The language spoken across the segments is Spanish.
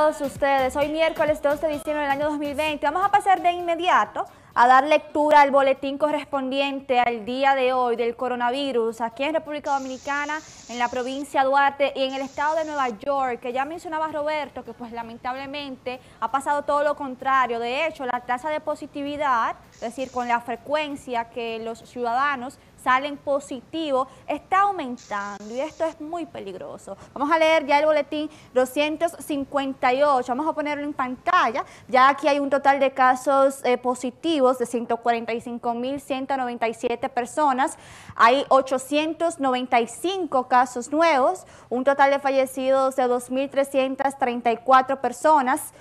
todos ustedes. Hoy miércoles 2 de diciembre del año 2020. Vamos a pasar de inmediato a dar lectura al boletín correspondiente al día de hoy del coronavirus aquí en República Dominicana, en la provincia de Duarte y en el estado de Nueva York, que ya mencionaba Roberto que pues lamentablemente ha pasado todo lo contrario. De hecho, la tasa de positividad, es decir, con la frecuencia que los ciudadanos salen positivos, está aumentando y esto es muy peligroso. Vamos a leer ya el boletín 258, vamos a ponerlo en pantalla, ya aquí hay un total de casos eh, positivos de 145.197 personas. Hay 895 casos nuevos, un total de fallecidos de 2.334 personas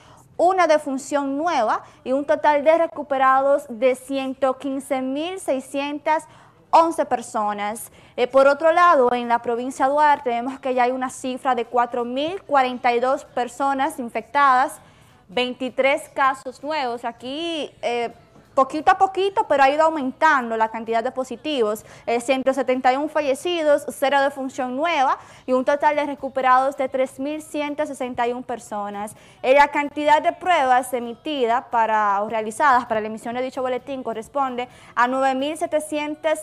una defunción nueva y un total de recuperados de 115.611 personas. Eh, por otro lado, en la provincia de Duarte vemos que ya hay una cifra de 4.042 personas infectadas, 23 casos nuevos. Aquí eh, poquito a poquito, pero ha ido aumentando la cantidad de positivos. 171 eh, fallecidos, cero de función nueva y un total de recuperados de 3.161 personas. Eh, la cantidad de pruebas emitidas para, o realizadas para la emisión de dicho boletín corresponde a 9.700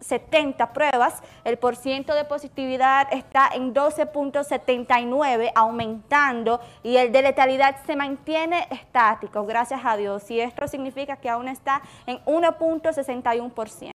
70 pruebas, el porcentaje de positividad está en 12.79, aumentando, y el de letalidad se mantiene estático, gracias a Dios, y esto significa que aún está en 1.61%.